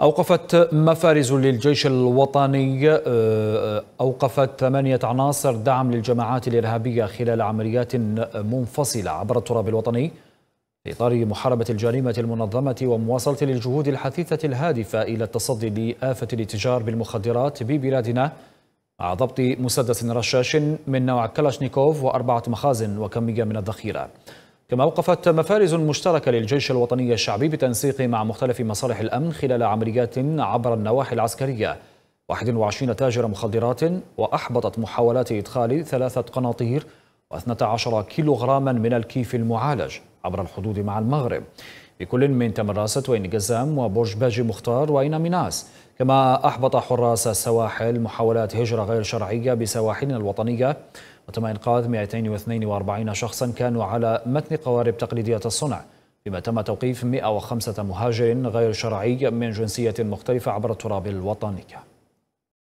أوقفت مفارز للجيش الوطني آه، أوقفت ثمانية عناصر دعم للجماعات الإرهابية خلال عمليات منفصلة عبر التراب الوطني في إطار محاربة الجريمة المنظمة ومواصلة للجهود الحثيثة الهادفة إلى التصدي لآفة الاتجار بالمخدرات ببلادنا مع ضبط مسدس رشاش من نوع كلاشنيكوف وأربعة مخازن وكمية من الذخيرة كما أوقفت مفارز مشتركة للجيش الوطني الشعبي بالتنسيق مع مختلف مصالح الأمن خلال عمليات عبر النواحي العسكرية 21 تاجر مخدرات وأحبطت محاولات إدخال ثلاثة قناطير و12 كيلوغراما من الكيف المعالج عبر الحدود مع المغرب بكل من تمراست وين جزام وبرج باجي مختار وين ميناس كما أحبط حراس السواحل محاولات هجرة غير شرعية بسواحلنا الوطنية وتم إنقاذ 242 شخصا كانوا على متن قوارب تقليدية الصنع بما تم توقيف 105 مهاجر غير شرعي من جنسية مختلفة عبر التراب الوطني